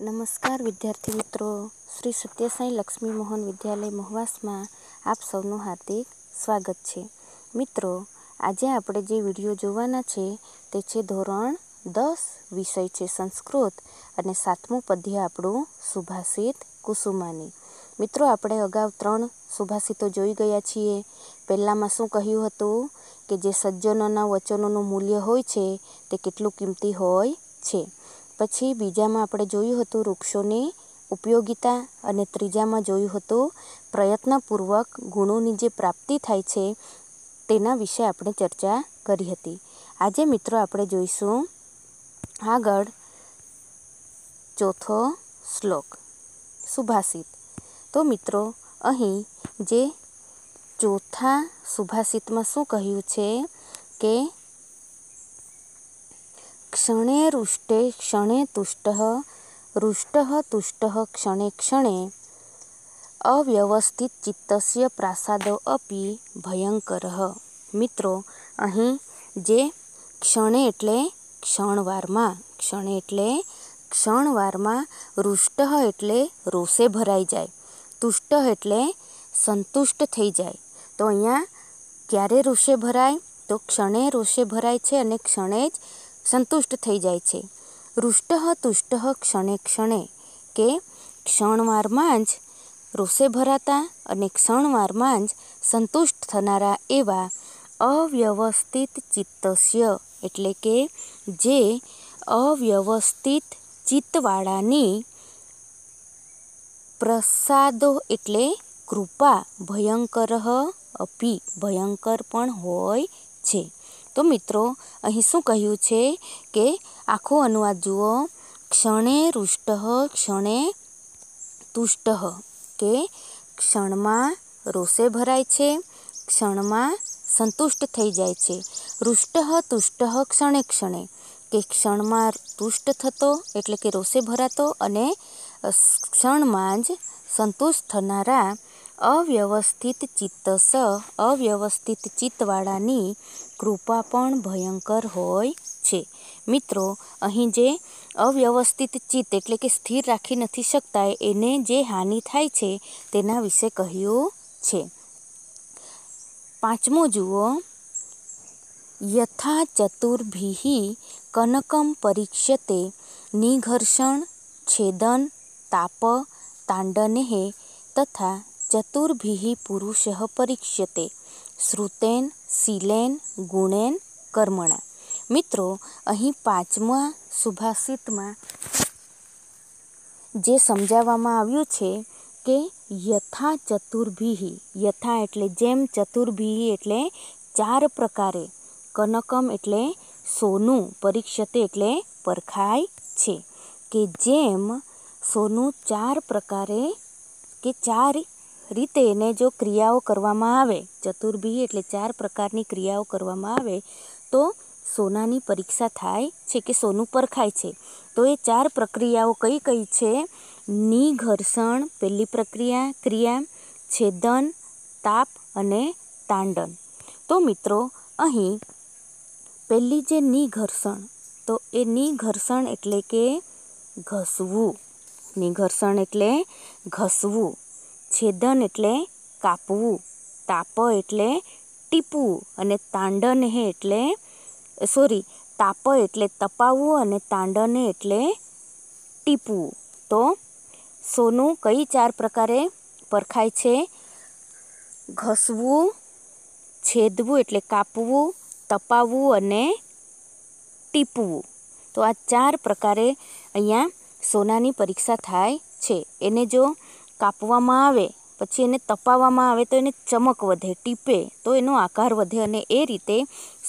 નમસ્કાર વિદ્યાર્થી મિત્રો શ્રી સત્યસાઈ લક્ષ્મી મોહન વિદ્યાલય મહવાસમાં આપ સૌનું હાર્દિક સ્વાગત છે મિત્રો આજે આપણે જે વિડીયો જોવાના છે તે છે ધોરણ દસ વિષય છે સંસ્કૃત અને સાતમું પદ્ય આપણું સુભાષિત કુસુમાની મિત્રો આપણે અગાઉ ત્રણ સુભાષિતો જોઈ ગયા છીએ પહેલાંમાં શું કહ્યું હતું કે જે સજ્જનોના વચનોનું મૂલ્ય હોય છે તે કેટલું કિંમતી હોય છે પછી બીજામાં આપણે જોયું હતું વૃક્ષોની ઉપયોગિતા અને ત્રીજામાં જોયું હતું પ્રયત્નપૂર્વક ગુણોની જે પ્રાપ્તિ થાય છે તેના વિશે આપણે ચર્ચા કરી હતી આજે મિત્રો આપણે જોઈશું આગળ ચોથો શ્લોક સુભાષિત તો મિત્રો અહીં જે ચોથા સુભાષિતમાં શું કહ્યું છે કે ક્ષણે રુષ્ટે ક્ષણે તુષ્ટ રુષ્ટ તુષ્ટ ક્ષણે ક્ષણે અવ્યવસ્થિત ચિત્તસ્ય પ્રાસાદો અપી ભયંકર મિત્રો અહીં જે ક્ષણે એટલે ક્ષણવારમાં ક્ષણે એટલે ક્ષણવારમાં રુષ્ટ એટલે રોષે ભરાઈ જાય તુષ્ટ એટલે સંતુષ્ટ થઈ જાય તો અહીંયા ક્યારે રોષે ભરાય તો ક્ષણે રોષે ભરાય છે અને ક્ષણે જ સંતુષ્ટ થઈ જાય છે રુષ્ટ તુષ્ટ ક્ષણે ક્ષણે કે ક્ષણવારમાં જ રોષે ભરાતા અને ક્ષણવારમાં જ સંતુષ્ટ થનારા એવા અવ્યવસ્થિત ચિત્તસ્ય એટલે કે જે અવ્યવસ્થિત ચિત્તવાળાની પ્રસાદો એટલે કૃપા ભયંકર અપી ભયંકર પણ હોય છે તો મિત્રો અહીં શું કહ્યું છે કે આખો અનુવાદ જુઓ ક્ષણે રુષ્ટ ક્ષણે તુષ્ટ કે ક્ષણમાં રોષે ભરાય છે ક્ષણમાં સંતુષ્ટ થઈ જાય છે રુષ્ટ તુષ્ટ ક્ષણે ક્ષણે કે ક્ષણમાં તુષ્ટ થતો એટલે કે રોષે ભરાતો અને ક્ષણમાં જ સંતુષ્ટ થનારા અવ્યવસ્થિત ચિત્તસ અવ્યવસ્થિત ચિત્તવાળાની કૃપા પણ ભયંકર હોય છે મિત્રો અહીં જે અવ્યવસ્થિત ચિત્ત એટલે કે સ્થિર રાખી નથી શકતા એને જે હાનિ થાય છે તેના વિશે કહ્યું છે પાંચમો જુઓ યથા ચતુર્ભિહી કનકમ પરીક્ષ્યતે નિઘર્ષણ છેદન તાપ તાંડને તથા ચતુર્ભિઃ પુરુષ પરીક્ષ્યતે શ્રુતેન શીલેન ગુણેન કર્મણા મિત્રો અહીં પાંચમા સુભાષિતમાં જે સમજાવવામાં આવ્યું છે કે યથા ચતુર્ભિ યથા એટલે જેમ ચતુર્ભિ એટલે ચાર પ્રકારે કનકમ એટલે સોનું પરીક્ષતે એટલે પરખાય છે કે જેમ સોનું ચાર પ્રકારે કે ચાર રીતે એને જો ક્રિયાઓ કરવામાં આવે ચતુર્ભી એટલે ચાર પ્રકારની ક્રિયાઓ કરવામાં આવે તો સોનાની પરીક્ષા થાય છે કે સોનું પરખાય છે તો એ ચાર પ્રક્રિયાઓ કઈ કઈ છે નિઘર્ષણ પહેલી પ્રક્રિયા ક્રિયા છેદન તાપ અને તાંડન તો મિત્રો અહીં પહેલી જે નિઘર્ષણ તો એ નિઘર્ષણ એટલે કે ઘસવું નિઘર્ષણ એટલે ઘસવું છેદન એટલે કાપવું તાપ એટલે ટીપવું અને તાંડન હે એટલે સોરી તાપ એટલે તપાવવું અને તાંડને એટલે ટીપવું તો સોનું કઈ ચાર પ્રકારે પરખાય છે ઘસવું છેદવું એટલે કાપવું તપાવવું અને ટીપવું તો આ ચાર પ્રકારે અહીંયા સોનાની પરીક્ષા થાય છે એને જો કાપવામાં આવે પછી એને તપાવવામાં આવે તો એને ચમક વધે ટીપે તો એનો આકાર વધે અને એ રીતે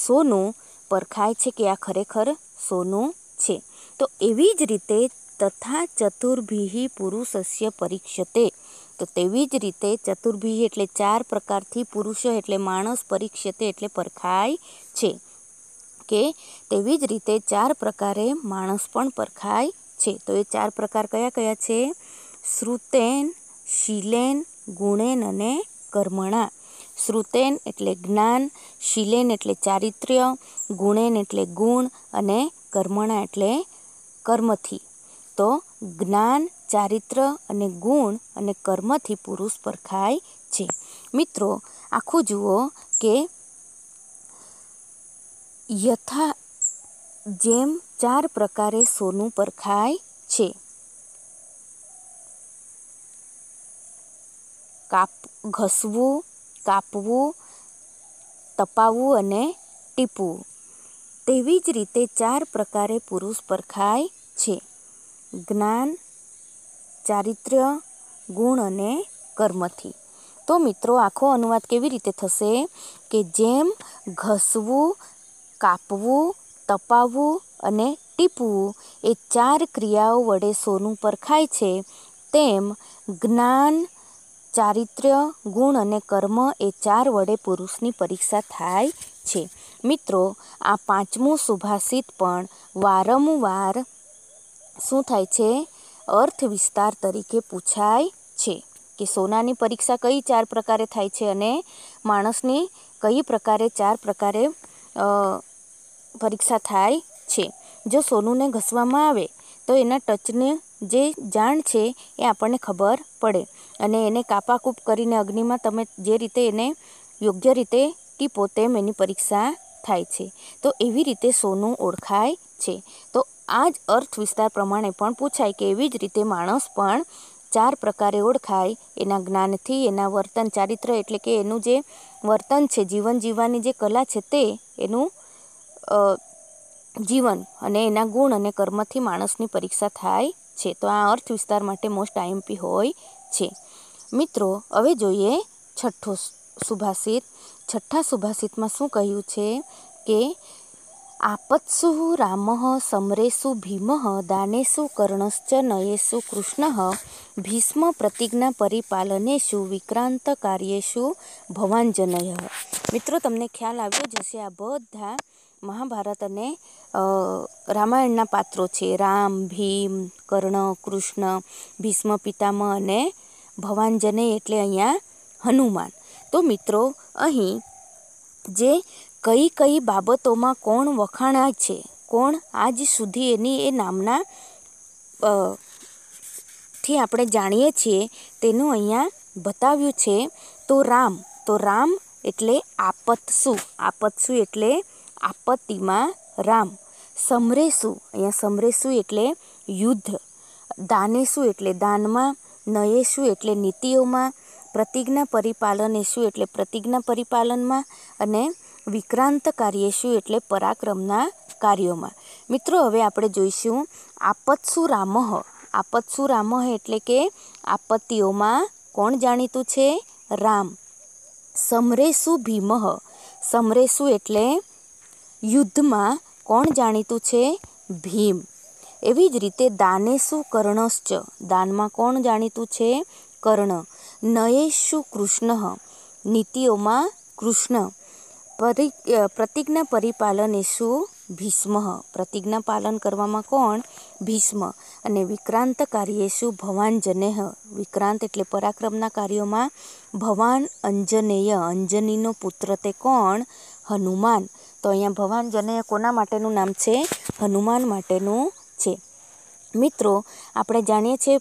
સોનું પરખાય છે કે આ ખરેખર સોનું છે તો એવી જ રીતે તથા ચતુર્ભિહી પુરુષસ્ય પરીક્ષતે તો તેવી જ રીતે ચતુર્ભિહી એટલે ચાર પ્રકારથી પુરુષ એટલે માણસ પરીક્ષતે એટલે પરખાય છે કે તેવી જ રીતે ચાર પ્રકારે માણસ પણ પરખાય છે તો એ ચાર પ્રકાર કયા કયા છે શ્રુતેન શિલેન ગુણેન અને કર્મણા શ્રુતેન એટલે જ્ઞાન શિલેન એટલે ચારિત્ર્ય ગુણેન એટલે ગુણ અને કર્મણા એટલે કર્મથી તો જ્ઞાન ચારિત્ર અને ગુણ અને કર્મથી પુરુષ પરખાય છે મિત્રો આખું જુઓ કે યથા જેમ ચાર પ્રકારે સોનું પરખાય છે કાપ ઘસવું કાપવું તપાવવું અને ટીપવું તેવી જ રીતે ચાર પ્રકારે પુરુષ પરખાય છે જ્ઞાન ચારિત્ર્ય ગુણ અને કર્મથી તો મિત્રો આખો અનુવાદ કેવી રીતે થશે કે જેમ ઘસવું કાપવું તપાવવું અને ટીપવું એ ચાર ક્રિયાઓ વડે સોનું પરખાય છે તેમ જ્ઞાન ચારિત્ર્ય ગુણ અને કર્મ એ ચાર વડે પુરુષની પરીક્ષા થાય છે મિત્રો આ પાંચમું સુભાષિત પણ વારંવાર શું થાય છે અર્થ વિસ્તાર તરીકે પૂછાય છે કે સોનાની પરીક્ષા કઈ ચાર પ્રકારે થાય છે અને માણસની કઈ પ્રકારે ચાર પ્રકારે પરીક્ષા થાય છે જો સોનુંને ઘસવામાં આવે તો એના ટચને જે જાણ છે એ આપણને ખબર પડે અને એને કાપાકૂપ કરીને અગ્નિમાં તમે જે રીતે એને યોગ્ય રીતે ટીપો તેમ એની પરીક્ષા થાય છે તો એવી રીતે સોનું ઓળખાય છે તો આ જ અર્થ વિસ્તાર પ્રમાણે પણ પૂછાય કે એવી જ રીતે માણસ પણ ચાર પ્રકારે ઓળખાય એના જ્ઞાનથી એના વર્તન ચારિત્ર એટલે કે એનું જે વર્તન છે જીવન જીવવાની જે કલા છે તે એનું જીવન અને એના ગુણ અને કર્મથી માણસની પરીક્ષા થાય છે તો આ અર્થ વિસ્તાર માટે મોસ્ટ આઈએમપી હોય છે મિત્રો હવે જોઈએ છઠ્ઠો સુભાષિત છઠ્ઠા સુભાષિતમાં શું કહ્યું છે કે આપત્સુ રામ સમરેશુ ભીમઃ દાનેશુ કર્ણશ્ચ નયેશુ કૃષ્ણ ભીષ્મ પ્રતિજ્ઞા પરિપાલનેશુ વિક્રાંત કાર્યેશુ ભવાંજનય મિત્રો તમને ખ્યાલ આવ્યો જશે આ બધા મહાભારત અને રામાયણના પાત્રો છે રામ ભીમ કર્ણ કૃષ્ણ ભીષ્મ પિતામહ અને ભવાનજને એટલે અહીંયા હનુમાન તો મિત્રો અહીં જે કઈ કઈ બાબતોમાં કોણ વખાણાય છે કોણ આજ સુધી એની એ નામના થી આપણે જાણીએ છીએ તેનું અહીંયા બતાવ્યું છે તો રામ તો રામ એટલે આપત શું એટલે આપત્તિમાં રામ સમરેસુ અહીંયા સમરેસુ એટલે યુદ્ધ દાનેસુ એટલે દાનમાં નયે શું એટલે નીતિઓમાં પ્રતિજ્ઞા પરિપાલને શું એટલે પ્રતિજ્ઞા પરિપાલનમાં અને વિક્રાંત કાર્ય શું એટલે પરાક્રમના કાર્યોમાં મિત્રો હવે આપણે જોઈશું આપત્સુ રામહ આપત્સુ રામહ એટલે કે આપત્તિઓમાં કોણ જાણીતું છે રામ સમરેસુ ભીમહ સમરેસુ એટલે યુદ્ધમાં કોણ જાણીતું છે ભીમ એવી જ રીતે દાનેશુ કર્ણશ્ચ દાનમાં કોણ જાણીતું છે કર્ણ નયેશુ કૃષ્ણ નીતિઓમાં કૃષ્ણ પરિ પ્રતિજ્ઞા પરિપાલનેશુ ભીષ્મ પ્રતિજ્ઞા પાલન કરવામાં કોણ ભીષ્મ અને વિક્રાંત કાર્યેશુ ભવાન જનેહ વિક્રાંત એટલે પરાક્રમના કાર્યોમાં ભવાન અંજનેય અંજનીનો પુત્ર તે કોણ હનુમાન તો અહીંયા ભવાન જનેય કોના માટેનું નામ છે હનુમાન માટેનું છે મિત્રો આપણે જાણીએ છીએ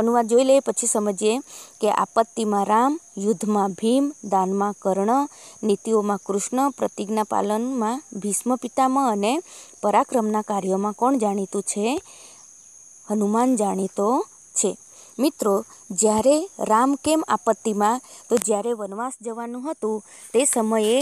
અનુવાદ જોઈ લઈએ પછી સમજીએ કે આપત્તિમાં રામ યુદ્ધમાં ભીમ દાનમાં કર્ણ નીતિઓમાં કૃષ્ણ પ્રતિજ્ઞા પાલનમાં ભીષ્મ પિતામહ અને પરાક્રમના કાર્યોમાં કોણ જાણીતું છે હનુમાન જાણીતો છે મિત્રો જ્યારે રામ કેમ આપત્તિમાં તો જ્યારે વનવાસ જવાનું હતું તે સમયે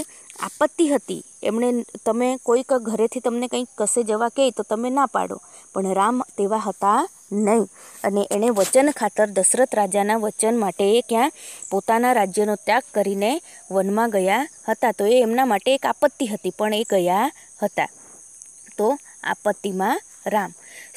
આપત્તિ હતી એમણે તમે કોઈક ઘરેથી તમને કંઈક કશે જવા કહે તો તમે ના પાડો પણ રામ તેવા હતા નહીં અને એણે વચન ખાતર દશરથ રાજાના વચન માટે એ ક્યાં પોતાના રાજ્યનો ત્યાગ કરીને વનમાં ગયા હતા તો એ એમના માટે એક આપત્તિ હતી પણ એ ગયા હતા તો આપત્તિમાં રામ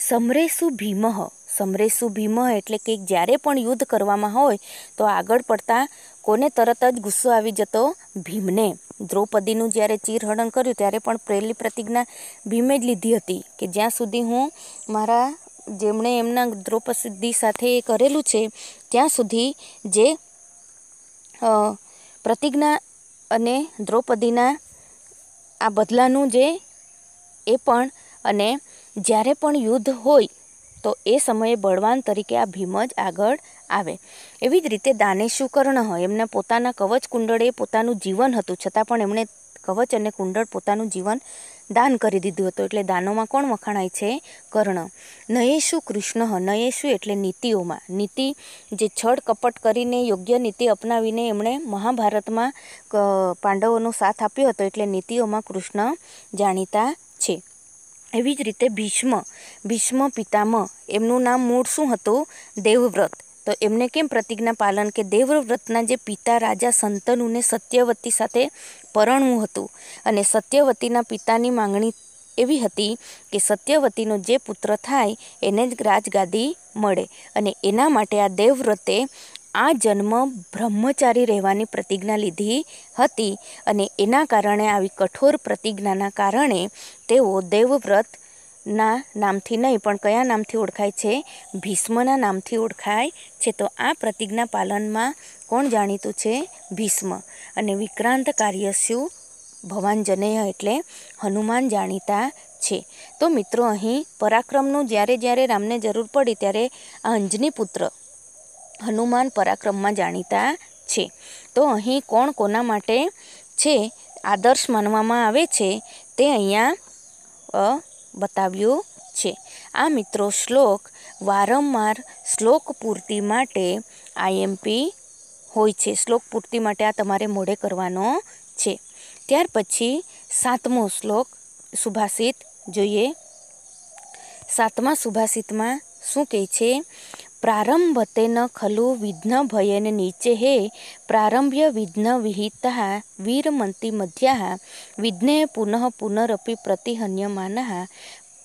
સમરેસુ ભીમહ સમરેસુ ભીમ એટલે કે જ્યારે પણ યુદ્ધ કરવામાં હોય તો આગળ પડતા કોને તરત જ ગુસ્સો આવી જતો ભીમને દ્રૌપદીનું જ્યારે ચીરહરણ કર્યું ત્યારે પણ પ્રેલી પ્રતિજ્ઞા ભીમે જ લીધી હતી કે જ્યાં સુધી હું મારા જેમણે એમના દ્રૌપદી સાથે કરેલું છે ત્યાં સુધી જે પ્રતિજ્ઞા અને દ્રૌપદીના આ બદલાનું જે એ પણ અને જ્યારે પણ યુદ્ધ હોય તો એ સમયે બળવાન તરીકે આ ભીમ જ આગળ આવે એવી જ રીતે દાનેશુ કર્ણ એમને પોતાના કવચ કુંડળે પોતાનું જીવન હતું છતાં પણ એમણે કવચ અને કુંડળ પોતાનું જીવન દાન કરી દીધું હતું એટલે દાનોમાં કોણ વખણાય છે કર્ણ નયેશુ કૃષ્ણ નયેશુ એટલે નીતિઓમાં નીતિ જે છળ કપટ કરીને યોગ્ય નીતિ અપનાવીને એમણે મહાભારતમાં પાંડવોનો સાથ આપ્યો હતો એટલે નીતિઓમાં કૃષ્ણ જાણીતા છે એવી જ રીતે ભીષ્મ ભીષ્મ પિતામહ એમનું નામ મૂળ શું હતું દેવવ્રત તો એમને કેમ પ્રતિજ્ઞા પાલન કે દેવવ્રતના જે પિતા રાજા સંતનુને સત્યવતી સાથે પરણવું હતું અને સત્યવતીના પિતાની માંગણી એવી હતી કે સત્યવતીનો જે પુત્ર થાય એને જ રાજગાદી મળે અને એના માટે આ દેવવ્રતે આ જન્મ બ્રહ્મચારી રહેવાની પ્રતિજ્ઞા લીધી હતી અને એના કારણે આવી કઠોર પ્રતિજ્ઞાના કારણે તેઓ દેવવ્રત ના નામથી નહીં પણ કયા નામથી ઓળખાય છે ભીષ્મના નામથી ઓળખાય છે તો આ પ્રતિજ્ઞા પાલનમાં કોણ જાણીતું છે ભીષ્મ અને વિક્રાંત કાર્યસ્યુ ભવાન જનેય એટલે હનુમાન જાણીતા છે તો મિત્રો અહીં પરાક્રમનું જ્યારે જ્યારે રામને જરૂર પડી ત્યારે આ અંજની પુત્ર હનુમાન પરાક્રમમાં જાણીતા છે તો અહીં કોણ કોના માટે છે આદર્શ માનવામાં આવે છે તે અહીંયા બતાવ્યું છે આ મિત્રો શ્લોક વારંવાર શ્લોક પૂર્તિ માટે આઈએમપી હોય છે શ્લોક પૂર્તિ માટે આ તમારે મોડે કરવાનો છે ત્યાર પછી સાતમો શ્લોક સુભાષિત જોઈએ સાતમા સુભાષિતમાં શું કહે છે નીચે હે પ્રારંભ્ય વિઘ્ન વિહિતા विघ्नविहितः वीरमन्तिमध्याः विघ्ने પુનઃ पुनरपि પ્રતિહન્યમાના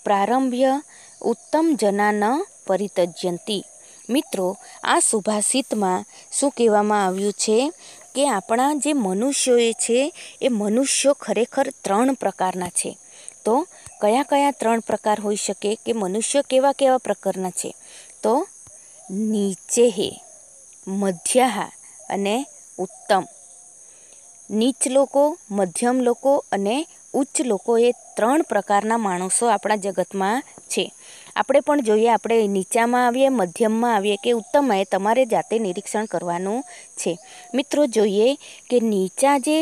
પ્રારંભ્ય ઉત્તમ જના ન પરિતજ્યંતી મિત્રો આ સુભાષિતમાં શું કહેવામાં આવ્યું છે કે આપણા જે મનુષ્યોએ છે એ મનુષ્યો ખરેખર ત્રણ પ્રકારના છે તો કયા કયા ત્રણ પ્રકાર હોઈ શકે કે મનુષ્ય કેવા કેવા પ્રકારના છે તો નીચે હે મધ્યાહા અને ઉત્તમ નીચ લોકો મધ્યમ લોકો અને ઉચ્ચ લોકો એ ત્રણ પ્રકારના માણસો આપણા જગતમાં છે આપણે પણ જોઈએ આપણે નીચામાં આવીએ મધ્યમમાં આવીએ કે ઉત્તમમાં એ તમારે જાતે નિરીક્ષણ કરવાનું છે મિત્રો જોઈએ કે નીચા જે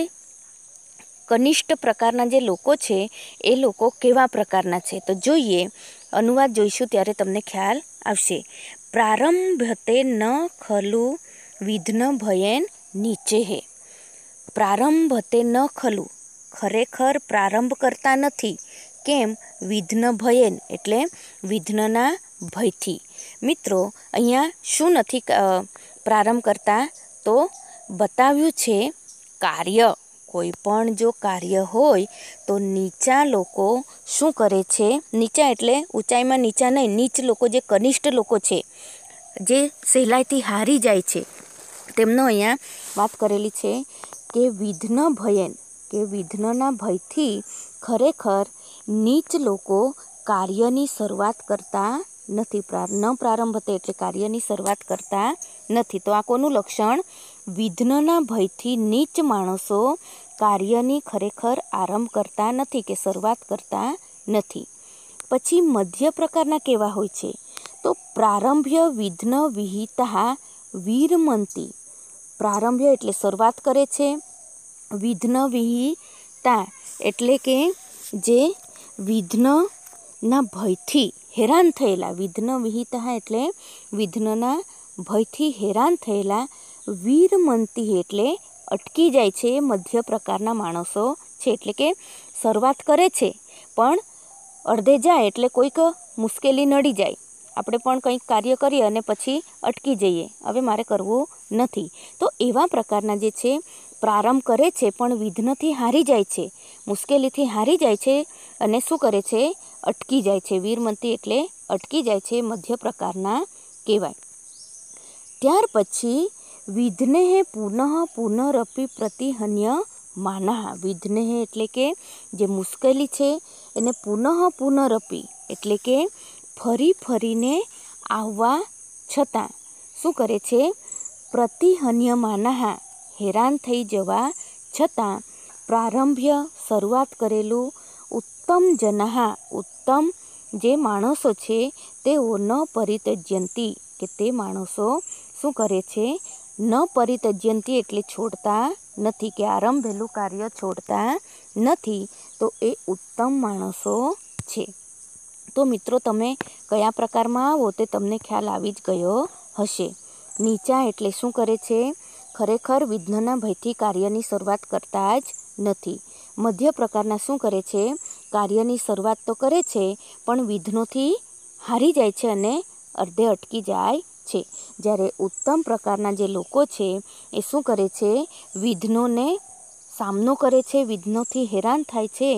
કનિષ્ઠ પ્રકારના જે લોકો છે એ લોકો કેવા પ્રકારના છે તો જોઈએ અનુવાદ જોઈશું ત્યારે તમને ખ્યાલ આવશે પ્રારંભતે ન ખલુ નીચે હે પ્રારંભતે ન ખલુ ખરેખર પ્રારંભ કરતા નથી કેમ વિધ્ન ભયેન એટલે વિધ્નના ભયથી મિત્રો અહીંયા શું નથી પ્રારંભ કરતા તો બતાવ્યું છે કાર્ય કોઈ પણ જો કાર્ય હોય તો નીચા લોકો શું કરે છે નીચા એટલે ઊંચાઈમાં નીચા નહીં નીચ લોકો જે કનિષ્ઠ લોકો છે જે સહેલાઈથી હારી જાય છે તેમનો અહીંયા વાત કરેલી છે કે વિધ્ન ભયન કે વિધ્નના ભયથી ખરેખર નીચ લોકો કાર્યની શરૂઆત કરતા નથી ન પ્રારંભ પ્રારંભતે એટલે કાર્યની શરૂઆત કરતા નથી તો આ કોનું લક્ષણ વિઘ્નના ભયથી નીચ માણસો કાર્યની ખરેખર આરંભ કરતા નથી કે શરૂઆત કરતા નથી પછી મધ્ય પ્રકારના કેવા હોય છે તો પ્રારંભ્ય વિઘ્ન વિહિતા વીરમંતી પ્રારંભ્ય એટલે શરૂઆત કરે છે વિઘ્ન વિહિતા એટલે કે જે વિઘ્નના ભયથી હેરાન થયેલા વિઘ્ન વિહિતા એટલે વિઘ્નના ભયથી હેરાન થયેલા વીરમંતી એટલે અટકી જાય છે મધ્ય પ્રકારના માણસો છે એટલે કે શરૂઆત કરે છે પણ અડધે જાય એટલે કોઈક મુશ્કેલી નડી જાય આપણે પણ કંઈક કાર્ય કરીએ અને પછી અટકી જઈએ હવે મારે કરવું નથી તો એવા પ્રકારના જે છે પ્રારંભ કરે છે પણ વિઘ્નથી હારી જાય છે મુશ્કેલીથી હારી જાય છે અને શું કરે છે અટકી જાય છે વીરમંતી એટલે અટકી જાય છે મધ્ય પ્રકારના કહેવાય ત્યાર પછી વિધ્નેહ પુનઃ પુનરપી પ્રતિહન્ય માના વિધ્નેહ એટલે કે જે મુશ્કેલી છે એને પુનઃ પુનરપી એટલે કે ફરી ફરીને આવવા છતાં શું કરે છે પ્રતિહન્ય માનાહા હેરાન થઈ જવા છતાં પ્રારંભ્ય શરૂઆત કરેલું ઉત્તમ જનાહા ઉત્તમ જે માણસો છે તેઓ ન પરિતજ્યંતી કે તે માણસો શું કરે છે ન પરિતજ્યંતી એટલે છોડતા નથી કે આરંભેલું કાર્ય છોડતા નથી તો એ ઉત્તમ માણસો છે તો મિત્રો તમે કયા પ્રકારમાં આવો તે તમને ખ્યાલ આવી જ ગયો હશે નીચા એટલે શું કરે છે ખરેખર વિઘ્નના ભયથી કાર્યની શરૂઆત કરતા જ નથી મધ્ય પ્રકારના શું કરે છે કાર્યની શરૂઆત તો કરે છે પણ વિઘ્નોથી હારી જાય છે અને અર્ધે અટકી જાય છે જ્યારે ઉત્તમ પ્રકારના જે લોકો છે એ શું કરે છે વિઘ્નોને સામનો કરે છે વિઘ્નોથી હેરાન થાય છે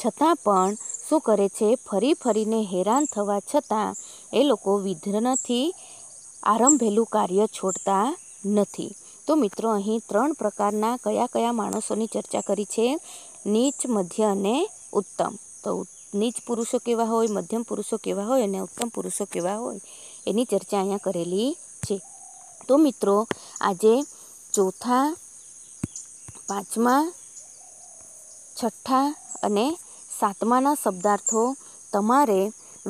છતાં પણ શું કરે છે ફરી ફરીને હેરાન થવા છતાં એ લોકો વિઘ્નથી આરંભેલું કાર્ય છોડતા નથી તો મિત્રો અહીં ત્રણ પ્રકારના કયા કયા માણસોની ચર્ચા કરી છે નીચ મધ્ય અને ઉત્તમ તો નીચ પુરુષો કેવા હોય મધ્યમ પુરુષો કેવા હોય અને ઉત્તમ પુરુષો કેવા હોય એની ચર્ચા અહીંયા કરેલી છે તો મિત્રો આજે ચોથા પાંચમા છઠ્ઠા અને સાતમાના શબ્દાર્થો તમારે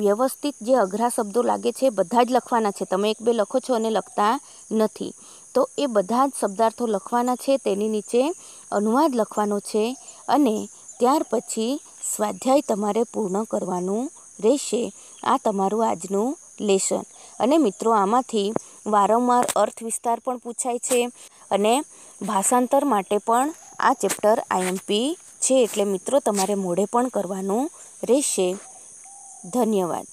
વ્યવસ્થિત જે અઘરા શબ્દો લાગે છે બધા જ લખવાના છે તમે એક બે લખો છો અને લખતા નથી તો એ બધા જ શબ્દાર્થો લખવાના છે તેની નીચે અનુવાદ લખવાનો છે અને ત્યાર પછી સ્વાધ્યાય તમારે પૂર્ણ કરવાનું રહેશે આ તમારું આજનું લેશન અને મિત્રો આમાંથી વારંવાર અર્થ વિસ્તાર પણ પૂછાય છે અને ભાષાંતર માટે પણ આ ચેપ્ટર આઈએમપી છે એટલે મિત્રો તમારે મોડે પણ કરવાનું રહેશે ધન્યવાદ